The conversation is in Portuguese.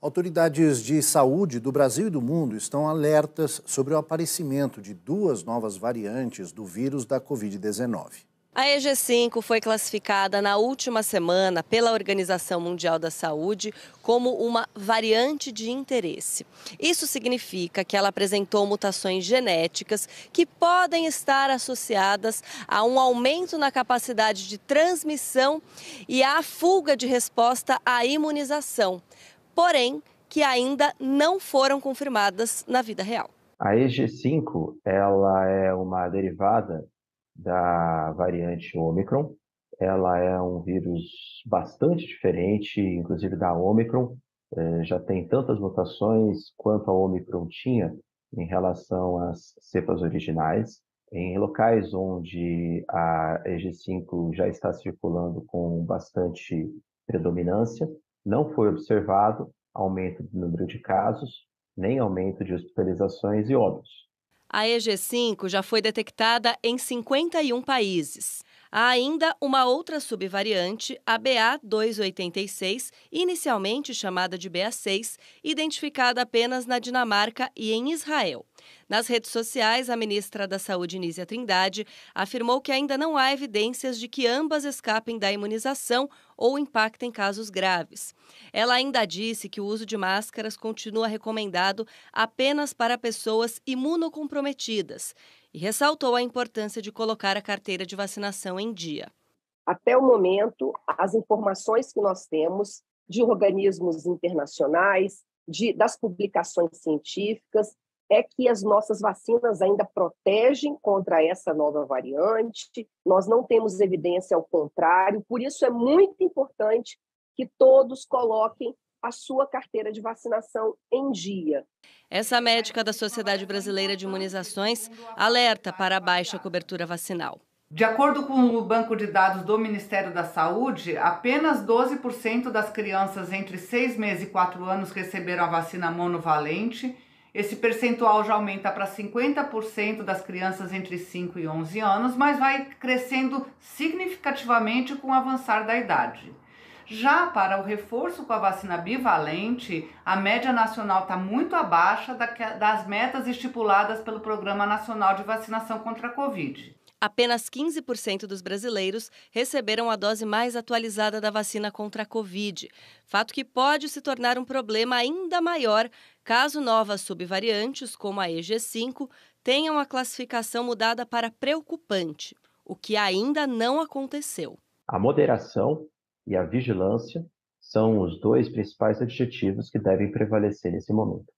Autoridades de saúde do Brasil e do mundo estão alertas sobre o aparecimento de duas novas variantes do vírus da Covid-19. A EG5 foi classificada na última semana pela Organização Mundial da Saúde como uma variante de interesse. Isso significa que ela apresentou mutações genéticas que podem estar associadas a um aumento na capacidade de transmissão e à fuga de resposta à imunização porém que ainda não foram confirmadas na vida real. A EG5 ela é uma derivada da variante Omicron. Ela é um vírus bastante diferente, inclusive da Omicron. É, já tem tantas mutações quanto a Omicron tinha em relação às cepas originais. Em locais onde a EG5 já está circulando com bastante predominância, não foi observado aumento do número de casos, nem aumento de hospitalizações e óbitos. A EG5 já foi detectada em 51 países. Há ainda uma outra subvariante, a BA286, inicialmente chamada de BA6, identificada apenas na Dinamarca e em Israel. Nas redes sociais, a ministra da Saúde, Nízia Trindade, afirmou que ainda não há evidências de que ambas escapem da imunização ou impactem casos graves. Ela ainda disse que o uso de máscaras continua recomendado apenas para pessoas imunocomprometidas e ressaltou a importância de colocar a carteira de vacinação em dia. Até o momento, as informações que nós temos de organismos internacionais, de, das publicações científicas, é que as nossas vacinas ainda protegem contra essa nova variante, nós não temos evidência ao contrário, por isso é muito importante que todos coloquem a sua carteira de vacinação em dia. Essa médica da Sociedade Brasileira de Imunizações alerta para a baixa cobertura vacinal. De acordo com o banco de dados do Ministério da Saúde, apenas 12% das crianças entre 6 meses e 4 anos receberam a vacina monovalente esse percentual já aumenta para 50% das crianças entre 5 e 11 anos, mas vai crescendo significativamente com o avançar da idade. Já para o reforço com a vacina bivalente, a média nacional está muito abaixo das metas estipuladas pelo Programa Nacional de Vacinação contra a Covid apenas 15% dos brasileiros receberam a dose mais atualizada da vacina contra a Covid. Fato que pode se tornar um problema ainda maior caso novas subvariantes, como a EG5, tenham a classificação mudada para preocupante, o que ainda não aconteceu. A moderação e a vigilância são os dois principais adjetivos que devem prevalecer nesse momento.